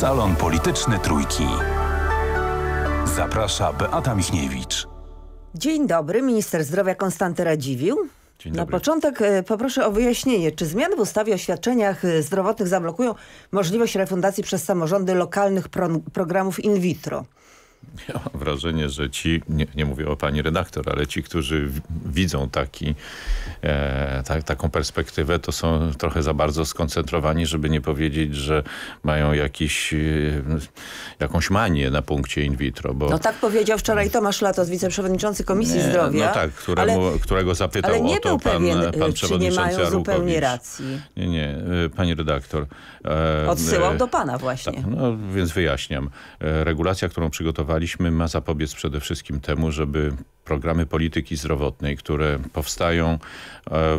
Salon Polityczny Trójki. Zaprasza Beata Michniewicz. Dzień dobry, minister zdrowia Konstanty Radziwił. Na początek e, poproszę o wyjaśnienie, czy zmiany w ustawie o świadczeniach e, zdrowotnych zablokują możliwość refundacji przez samorządy lokalnych pro programów in vitro? Ja mam wrażenie, że ci, nie, nie mówię o pani redaktor, ale ci, którzy widzą taki, e, ta, taką perspektywę, to są trochę za bardzo skoncentrowani, żeby nie powiedzieć, że mają jakiś, e, jakąś manię na punkcie in vitro. Bo... No tak powiedział wczoraj Tomasz Latos, wiceprzewodniczący Komisji nie, no Zdrowia. No tak, któremu, ale, którego zapytał ale nie o to był pewien, pan, e, czy nie mają zupełnie racji. Nie, nie, e, pani redaktor. E, Odsyłał e, do pana właśnie. Ta, no, więc wyjaśniam. regulacja, którą przygotowałem proponowaliśmy, ma zapobiec przede wszystkim temu, żeby programy polityki zdrowotnej, które powstają e,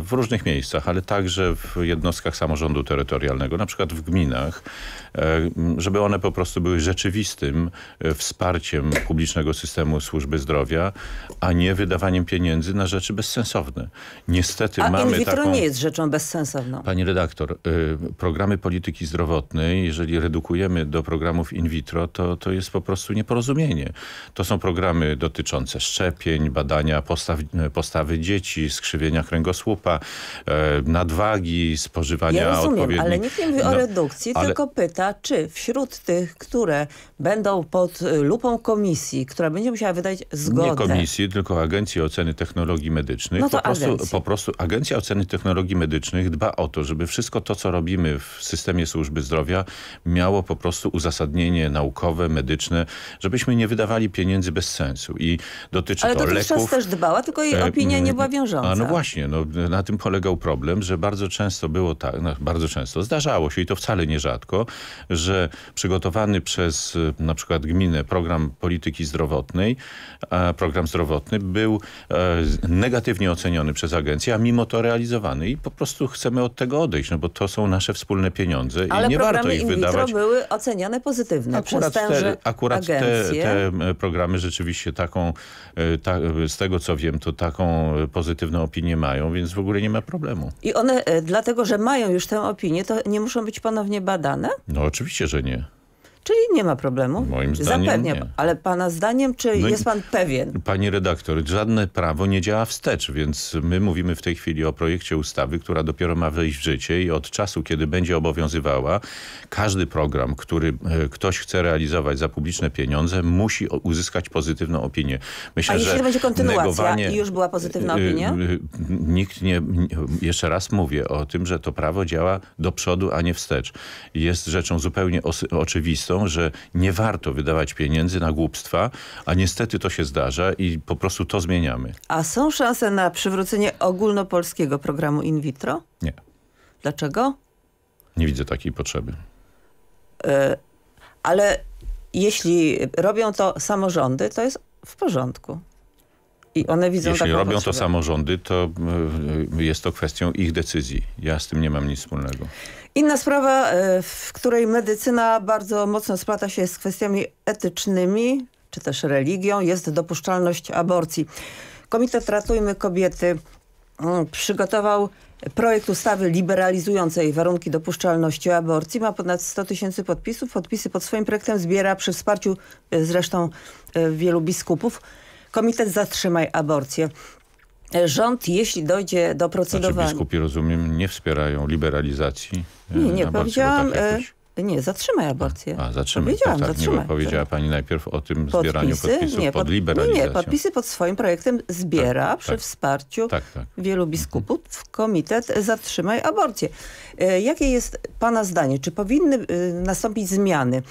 w różnych miejscach, ale także w jednostkach samorządu terytorialnego, na przykład w gminach, e, żeby one po prostu były rzeczywistym e, wsparciem publicznego systemu służby zdrowia, a nie wydawaniem pieniędzy na rzeczy bezsensowne. Niestety a mamy in vitro taką... nie jest rzeczą bezsensowną. Pani redaktor, programy polityki zdrowotnej, jeżeli redukujemy do programów in vitro, to, to jest po prostu nieporozumienie. To są programy dotyczące szczepień, badania postaw, postawy dzieci, skrzywienia kręgosłupa, e, nadwagi, spożywania ja rozumiem, odpowiednich... ale nikt nie mówi no, o redukcji, ale... tylko pyta, czy wśród tych, które będą pod y, lupą komisji, która będzie musiała wydać zgodę... Nie komisji, tylko Agencji Oceny Technologii Medycznych. No to po, prostu, po prostu Agencja Oceny Technologii Medycznych dba o to, żeby wszystko to, co robimy w systemie służby zdrowia, miało po prostu uzasadnienie naukowe, medyczne, żebyśmy nie wydawali pieniędzy bez sensu. I dotyczy ale to, dotychczas leków. też dbała, tylko jej e, opinia nie była wiążąca. A no właśnie, no, na tym polegał problem, że bardzo często było tak, no, bardzo często zdarzało się i to wcale nierzadko, że przygotowany przez e, na przykład gminę program polityki zdrowotnej, program zdrowotny był e, negatywnie oceniony przez agencję, a mimo to realizowany i po prostu chcemy od tego odejść, no bo to są nasze wspólne pieniądze Ale i nie warto ich wydawać. były oceniane pozytywnie. Akurat, te, akurat te, te, programy rzeczywiście taką, taką ta, z tego co wiem, to taką e, pozytywną opinię mają, więc w ogóle nie ma problemu. I one, e, dlatego że mają już tę opinię, to nie muszą być ponownie badane? No oczywiście, że nie. Czyli nie ma problemu. Moim zdaniem Zapewnia, nie. ale pana zdaniem, czy no jest pan pewien? Pani redaktor, żadne prawo nie działa wstecz, więc my mówimy w tej chwili o projekcie ustawy, która dopiero ma wejść w życie i od czasu, kiedy będzie obowiązywała, każdy program, który e, ktoś chce realizować za publiczne pieniądze, musi uzyskać pozytywną opinię. Myślę, A jeśli że będzie kontynuacja i już była pozytywna e, e, opinia? Nikt nie, jeszcze raz mówię o tym, że to prawo działa do przodu, a nie wstecz. Jest rzeczą zupełnie oczywistą, że nie warto wydawać pieniędzy na głupstwa, a niestety to się zdarza i po prostu to zmieniamy. A są szanse na przywrócenie ogólnopolskiego programu in vitro? Nie. Dlaczego? Nie widzę takiej potrzeby. Yy, ale jeśli robią to samorządy, to jest w porządku. I one widzą Jeśli robią potrzebę. to samorządy, to y, jest to kwestią ich decyzji. Ja z tym nie mam nic wspólnego. Inna sprawa, e, w której medycyna bardzo mocno splata się z kwestiami etycznymi, czy też religią, jest dopuszczalność aborcji. Komitet Ratujmy Kobiety mm, przygotował projekt ustawy liberalizującej warunki dopuszczalności aborcji. Ma ponad 100 tysięcy podpisów. Podpisy pod swoim projektem zbiera przy wsparciu e, zresztą e, wielu biskupów. Komitet Zatrzymaj Aborcję. Rząd, jeśli dojdzie do procedowania... Znaczy biskupi, rozumiem, nie wspierają liberalizacji e, Nie, nie, tak powiedziałam... E, nie, zatrzymaj aborcję. A, zatrzymaj. Powiedziałam, tak, tak zatrzymaj. Nie, powiedziała pani najpierw o tym podpisy? zbieraniu podpisów nie, pod, pod liberalizacją. Nie, podpisy pod swoim projektem zbiera tak, tak przy tak. wsparciu wielu mhm. biskupów w komitet Zatrzymaj aborcję. E, jakie jest pana zdanie? Czy powinny nastąpić zmiany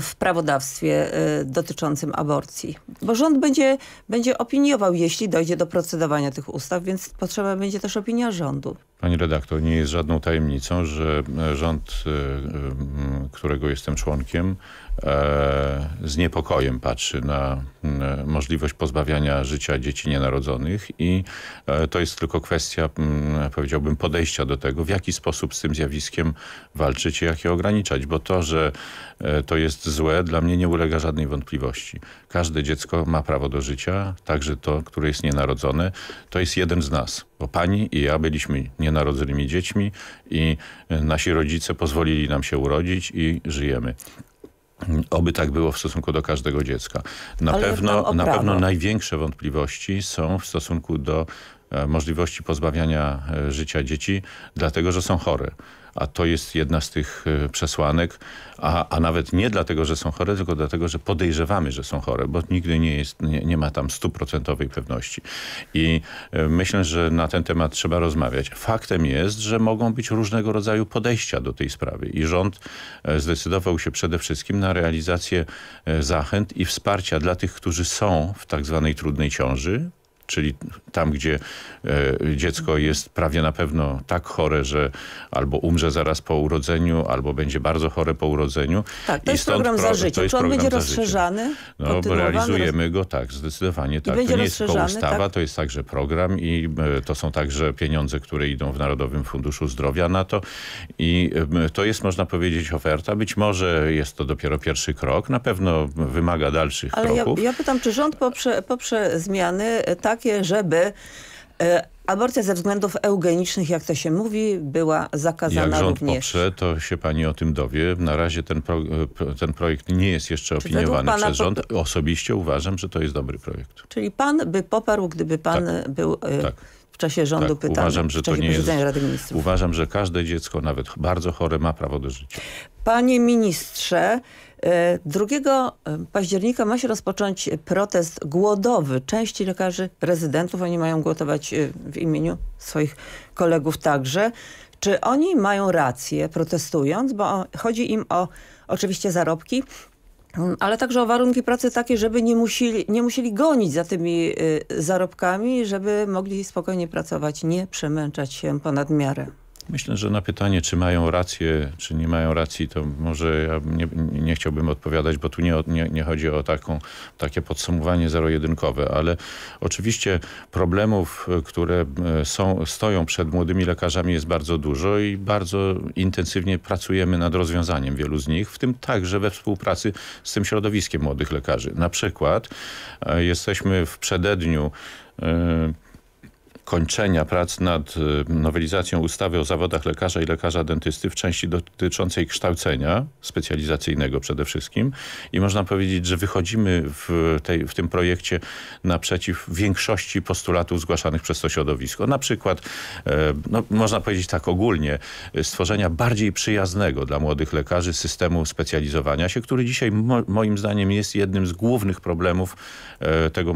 w prawodawstwie e, dotyczącym aborcji. Bo rząd będzie, będzie opiniował, jeśli dojdzie do procedowania tych ustaw, więc potrzeba będzie też opinia rządu. Pani redaktor, nie jest żadną tajemnicą, że e, rząd, e, e, którego jestem członkiem, z niepokojem patrzy na możliwość pozbawiania życia dzieci nienarodzonych i to jest tylko kwestia, mm, powiedziałbym, podejścia do tego, w jaki sposób z tym zjawiskiem walczyć i jak je ograniczać, bo to, że to jest złe, dla mnie nie ulega żadnej wątpliwości. Każde dziecko ma prawo do życia, także to, które jest nienarodzone, to jest jeden z nas. Bo pani i ja byliśmy nienarodzonymi dziećmi i e, nasi rodzice pozwolili nam się urodzić i żyjemy. Oby tak było w stosunku do każdego dziecka. Na, pewno, na pewno największe wątpliwości są w stosunku do e, możliwości pozbawiania e, życia dzieci, dlatego że są chore a to jest jedna z tych e, przesłanek, a, a nawet nie dlatego, że są chore, tylko dlatego, że podejrzewamy, że są chore, bo nigdy nie, jest, nie, nie ma tam stuprocentowej pewności. I e, myślę, że na ten temat trzeba rozmawiać. Faktem jest, że mogą być różnego rodzaju podejścia do tej sprawy i rząd e, zdecydował się przede wszystkim na realizację zachęt i wsparcia dla tych, którzy są w tak zwanej trudnej ciąży, czyli tam, gdzie e, dziecko jest prawie na pewno tak chore, że albo umrze zaraz po urodzeniu, albo będzie bardzo chore po urodzeniu. Tak, to I jest program za życie. To jest Czy on będzie rozszerzany? No, realizujemy go, tak, zdecydowanie tak. To nie jest tylko ustawa, tak? to jest także program i e, to są także pieniądze, które idą w Narodowym Funduszu Zdrowia na to i e, to jest, można powiedzieć, oferta. Być może jest to dopiero pierwszy krok, na pewno wymaga dalszych Ale kroków. Ale ja, ja, pytam, czy rząd poprze, poprze zmiany tak, takie, żeby e, Aborcja ze względów eugenicznych, jak to się mówi, była zakazana jak rząd również. poprze, to się pani o tym dowie. Na razie ten, pro, e, ten projekt nie jest jeszcze Czy opiniowany przez rząd. Osobiście uważam, że to jest dobry projekt. Czyli pan by poparł, gdyby pan tak. był... E, tak w czasie rządu tak, pytania. Uważam, że to nie jest. Rady Ministrów. Uważam, że każde dziecko, nawet bardzo chore, ma prawo do życia. Panie ministrze, 2 e, e, października ma się rozpocząć protest głodowy. Części lekarzy rezydentów, oni mają głodować e, w imieniu swoich kolegów także. Czy oni mają rację protestując, bo chodzi im o oczywiście zarobki, mm, ale także o warunki pracy takie, żeby nie musieli, nie musieli gonić za tymi zarobkami, żeby mogli spokojnie pracować, nie przemęczać się ponad miarę. Myślę, że na pytanie, czy mają rację, czy nie mają racji, to może ja nie, nie chciałbym odpowiadać, bo tu nie, nie, nie chodzi o taką, takie podsumowanie zero-jedynkowe, ale oczywiście problemów, które e, są, stoją przed młodymi lekarzami jest bardzo dużo i bardzo intensywnie pracujemy nad rozwiązaniem wielu z nich, w tym także we współpracy z tym środowiskiem młodych lekarzy. Na przykład e, jesteśmy w przededniu yy, kończenia prac nad y, nowelizacją ustawy o zawodach lekarza i lekarza dentysty w części dotyczącej kształcenia specjalizacyjnego przede wszystkim i można powiedzieć, że wychodzimy w, tej, w tym projekcie naprzeciw większości postulatów zgłaszanych przez to środowisko. Na przykład, e, no, można powiedzieć tak ogólnie, stworzenia bardziej przyjaznego dla młodych lekarzy systemu specjalizowania się, który dzisiaj mo moim zdaniem jest jednym z głównych problemów e, tego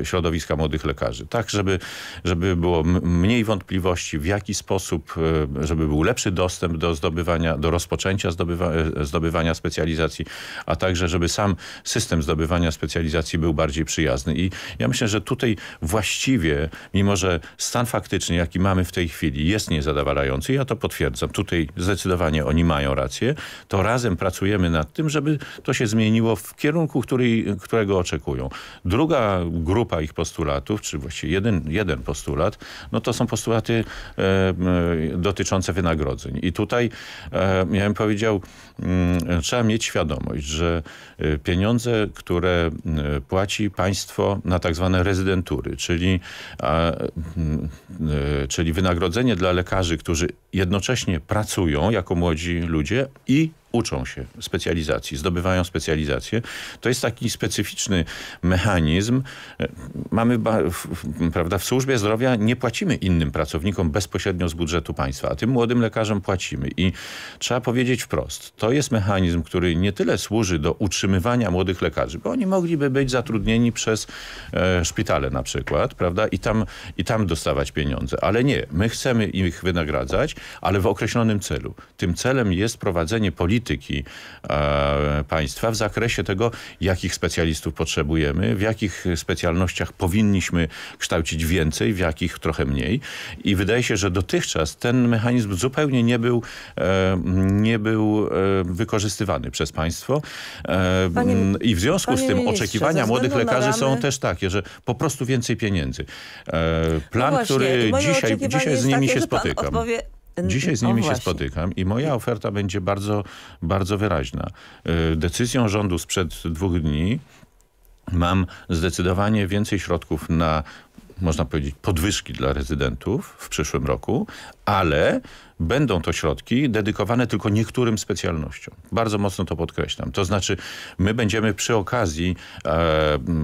e, środowiska młodych lekarzy. Tak, żeby, żeby żeby było mniej wątpliwości, w jaki sposób, e, żeby był lepszy dostęp do zdobywania, do rozpoczęcia zdobywa, e, zdobywania specjalizacji, a także, żeby sam system zdobywania specjalizacji był bardziej przyjazny. I ja myślę, że tutaj właściwie, mimo że stan faktyczny, jaki mamy w tej chwili, jest niezadowalający, ja to potwierdzam, tutaj zdecydowanie oni mają rację, to razem pracujemy nad tym, żeby to się zmieniło w kierunku, który, którego oczekują. Druga grupa ich postulatów, czy właściwie jeden, jeden postulat, postulat, no to są postulaty dotyczące wynagrodzeń. I tutaj, ja bym powiedział, mm, trzeba mieć świadomość, że y, pieniądze, które y, płaci państwo na tak zwane rezydentury, czyli, mm, y, czyli wynagrodzenie dla lekarzy, którzy jednocześnie pracują jako młodzi ludzie i uczą się specjalizacji, zdobywają specjalizację. To jest taki specyficzny mechanizm. Mamy, prawda, w służbie zdrowia nie płacimy innym pracownikom bezpośrednio z budżetu państwa, a tym młodym lekarzom płacimy. I trzeba powiedzieć wprost, to jest mechanizm, który nie tyle służy do utrzymywania młodych lekarzy, bo oni mogliby być zatrudnieni przez e, szpitale na przykład, prawda, i tam, i tam dostawać pieniądze. Ale nie, my chcemy ich wynagradzać, ale w określonym celu. Tym celem jest prowadzenie polityki polityki e, państwa w zakresie tego, jakich specjalistów potrzebujemy, w jakich specjalnościach powinniśmy kształcić więcej, w jakich trochę mniej. I wydaje się, że dotychczas ten mechanizm zupełnie nie był, e, nie był e, wykorzystywany przez państwo. Panie, I w związku z tym oczekiwania młodych lekarzy ramy... są też takie, że po prostu więcej pieniędzy. Plan, no właśnie, który dzisiaj, dzisiaj z nimi takie, się spotykam. Odpowie Dzisiaj z nimi się spotykam i moja oferta będzie bardzo, bardzo wyraźna. Y, decyzją rządu sprzed dwóch dni Mam zdecydowanie więcej środków na można powiedzieć, podwyżki dla rezydentów w przyszłym roku, ale będą to środki dedykowane tylko niektórym specjalnościom. Bardzo mocno to podkreślam. To znaczy, my będziemy przy okazji e,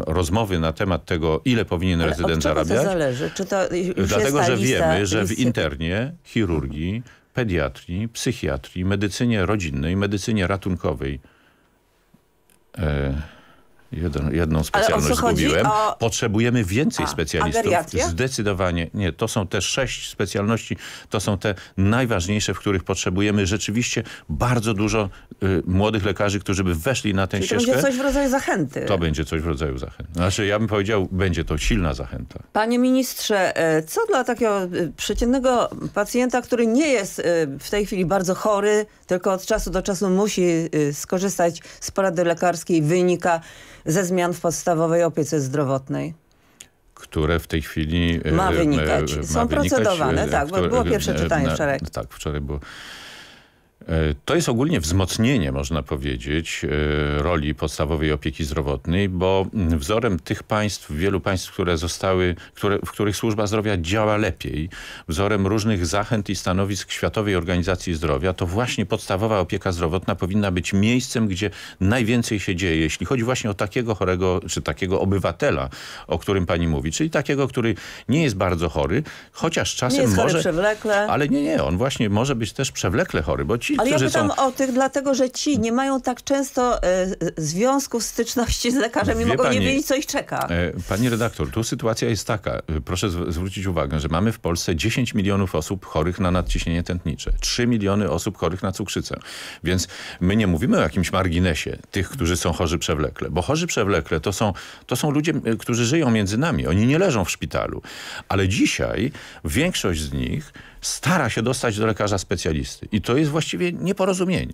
rozmowy na temat tego, ile powinien ale rezydent zarabiać. To zależy? Czy to już Dlatego, że wiemy, że w internie, chirurgii, pediatrii, psychiatrii, medycynie rodzinnej, medycynie ratunkowej, e, Jedną, jedną specjalność zgubiłem. O... Potrzebujemy więcej A, specjalistów. Zdecydowanie. Nie, to są te sześć specjalności. To są te najważniejsze, w których potrzebujemy rzeczywiście bardzo dużo y, młodych lekarzy, którzy by weszli na tę Czyli ścieżkę. to będzie coś w rodzaju zachęty. To będzie coś w rodzaju zachęty. Znaczy, ja bym powiedział, będzie to silna zachęta. Panie ministrze, e, co dla takiego e, przeciętnego pacjenta, który nie jest e, w tej chwili bardzo chory, tylko od czasu do czasu musi skorzystać z porady lekarskiej, wynika ze zmian w podstawowej opiece zdrowotnej? które w tej chwili... Ma e, e, wynikać. E, ma Są wynikać, procedowane, tak, bo było pierwsze czytanie wczoraj. Tak, wczoraj było E, to jest ogólnie wzmocnienie, można powiedzieć, e, roli podstawowej opieki zdrowotnej, bo wzorem tych państw, wielu państw, które zostały, które, w których służba zdrowia działa lepiej, wzorem różnych zachęt i stanowisk Światowej Organizacji Zdrowia, to właśnie podstawowa opieka zdrowotna powinna być miejscem, gdzie najwięcej się dzieje, jeśli chodzi właśnie o takiego chorego, czy takiego obywatela, o którym pani mówi, czyli takiego, który nie jest bardzo chory, chociaż czasem nie jest może... Chory przewlekle. Ale nie, nie, on właśnie może być też przewlekle chory, bo ci ci, Ale ja pytam są... o tych, dlatego że ci nie mają tak często e, e, związków, styczności z lekarzem Wie i mogą pani, nie wiedzieć, co ich czeka. E, pani redaktor, tu sytuacja jest taka. Proszę zwrócić uwagę, że mamy w Polsce 10 milionów osób chorych na nadciśnienie tętnicze. 3 miliony osób chorych na cukrzycę. Więc my nie mówimy o jakimś marginesie tych, którzy są chorzy przewlekle. Bo chorzy przewlekle to są, to są ludzie, którzy żyją między nami. Oni nie leżą w szpitalu. Ale dzisiaj większość z nich stara się dostać do lekarza specjalisty. I to jest właściwie nieporozumienie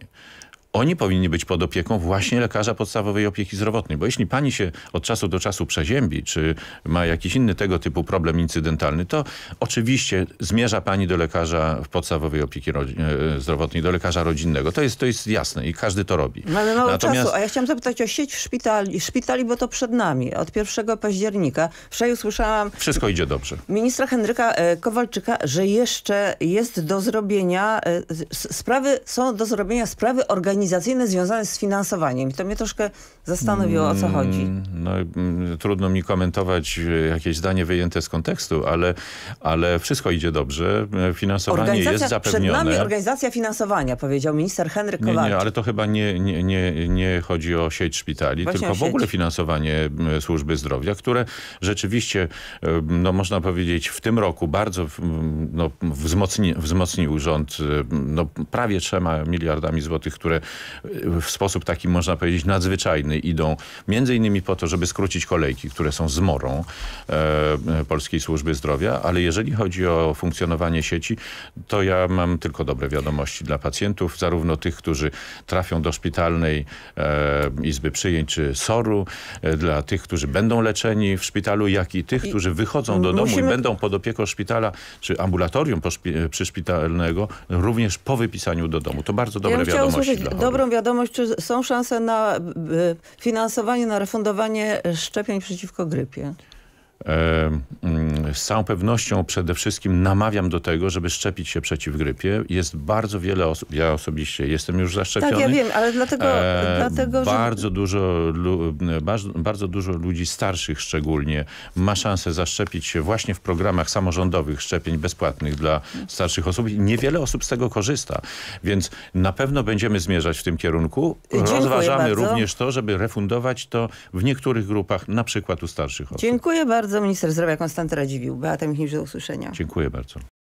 oni powinni być pod opieką właśnie lekarza podstawowej opieki zdrowotnej. Bo jeśli pani się od czasu do czasu przeziębi, czy ma jakiś inny tego typu problem incydentalny, to oczywiście zmierza pani do lekarza w podstawowej opieki e, zdrowotnej, do lekarza rodzinnego. To jest, to jest jasne i każdy to robi. Mamy no, mało Natomiast... czasu, a ja chciałam zapytać o sieć szpitali, szpitali, bo to przed nami. Od 1 października. Wczoraj usłyszałam... Wszystko idzie dobrze. Ministra Henryka e, Kowalczyka, że jeszcze jest do zrobienia, e, sprawy są do zrobienia, sprawy organizacyjne organizacyjne związane z finansowaniem. I to mnie troszkę zastanowiło, o co chodzi. Mm, no, mm, trudno mi komentować e, jakieś zdanie wyjęte z kontekstu, ale, ale wszystko idzie dobrze. E, finansowanie jest zapewnione. Przed nami organizacja finansowania, powiedział minister Henryk Kowalczyk. Nie, nie, ale to chyba nie, nie, nie, nie chodzi o sieć szpitali, Właśnie tylko w ogóle finansowanie służby zdrowia, które rzeczywiście, e, no, można powiedzieć, w tym roku bardzo no, wzmocni, wzmocnił rząd no, prawie trzema miliardami złotych, które w sposób taki, można powiedzieć, nadzwyczajny idą między innymi po to, żeby skrócić kolejki, które są zmorą e, Polskiej Służby Zdrowia, ale jeżeli chodzi o funkcjonowanie sieci, to ja mam tylko dobre wiadomości dla pacjentów, zarówno tych, którzy trafią do szpitalnej e, Izby Przyjęć czy SOR-u, e, dla tych, którzy będą leczeni w szpitalu, jak i tych, którzy wychodzą do domu musimy... i będą pod opieką szpitala czy ambulatorium poszpi przyszpitalnego, również po wypisaniu do domu. To bardzo dobre ja wiadomości. Usłyszeć, dobrą wiadomość, czy są szanse na e, finansowanie, na refundowanie szczepień przeciwko grypie? E, mm, z całą pewnością przede wszystkim namawiam do tego, żeby szczepić się przeciw grypie. Jest bardzo wiele osób, ja osobiście jestem już zaszczepiony. Tak, ja wiem, ale dlatego... E, dlatego bardzo, że... dużo, bardzo, bardzo dużo ludzi starszych szczególnie ma szansę zaszczepić się właśnie w programach samorządowych szczepień bezpłatnych dla starszych osób. Niewiele osób z tego korzysta, więc na pewno będziemy zmierzać w tym kierunku. Dziękuję Rozważamy bardzo. również to, żeby refundować to w niektórych grupach, na przykład u starszych osób. Dziękuję bardzo. Minister Zdrowia Konstanty Radziwiłł mówił. Beata Michnik, do usłyszenia. Dziękuję bardzo.